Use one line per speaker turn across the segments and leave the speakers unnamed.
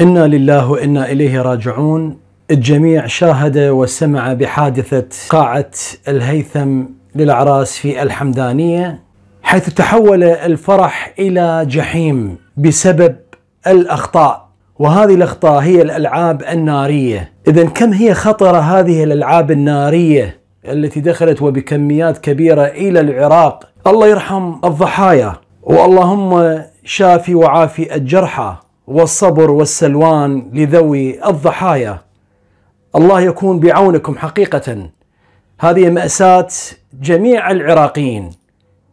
انا لله وانا اليه راجعون الجميع شاهد وسمع بحادثه قاعه الهيثم للاعراس في الحمدانيه حيث تحول الفرح الى جحيم بسبب الاخطاء وهذه الاخطاء هي الالعاب الناريه اذا كم هي خطره هذه الالعاب الناريه التي دخلت وبكميات كبيره الى العراق الله يرحم الضحايا واللهم شافي وعافي الجرحى والصبر والسلوان لذوي الضحايا الله يكون بعونكم حقيقة هذه مأساة جميع العراقيين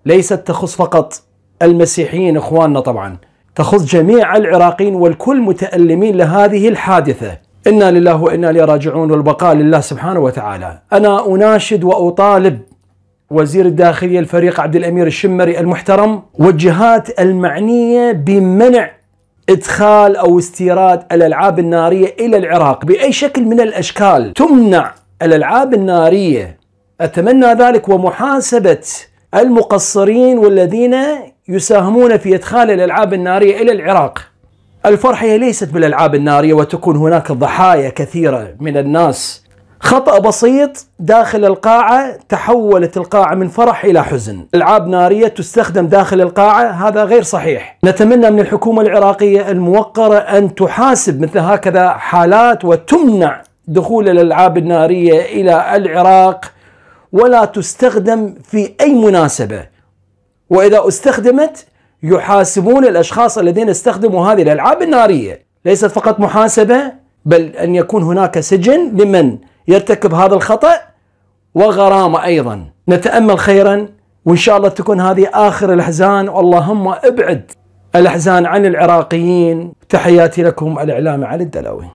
ليست تخص فقط المسيحيين إخواننا طبعا تخص جميع العراقيين والكل متألمين لهذه الحادثة إنا لله وإنا إليه راجعون والبقاء لله سبحانه وتعالى أنا أناشد وأطالب وزير الداخلية الفريق عبد الأمير الشمري المحترم والجهات المعنية بمنع ادخال او استيراد الالعاب الناريه الى العراق باي شكل من الاشكال تمنع الالعاب الناريه اتمنى ذلك ومحاسبه المقصرين والذين يساهمون في ادخال الالعاب الناريه الى العراق. الفرحه ليست بالالعاب الناريه وتكون هناك ضحايا كثيره من الناس خطأ بسيط داخل القاعة تحولت القاعة من فرح إلى حزن ألعاب نارية تستخدم داخل القاعة هذا غير صحيح نتمنى من الحكومة العراقية الموقرة أن تحاسب مثل هكذا حالات وتمنع دخول الألعاب النارية إلى العراق ولا تستخدم في أي مناسبة وإذا استخدمت يحاسبون الأشخاص الذين استخدموا هذه الألعاب النارية ليست فقط محاسبة بل أن يكون هناك سجن لمن يرتكب هذا الخطأ وغرامة أيضا نتأمل خيرا وإن شاء الله تكون هذه آخر الأحزان اللهم ابعد الأحزان عن العراقيين تحياتي لكم الإعلام علي الدلاوي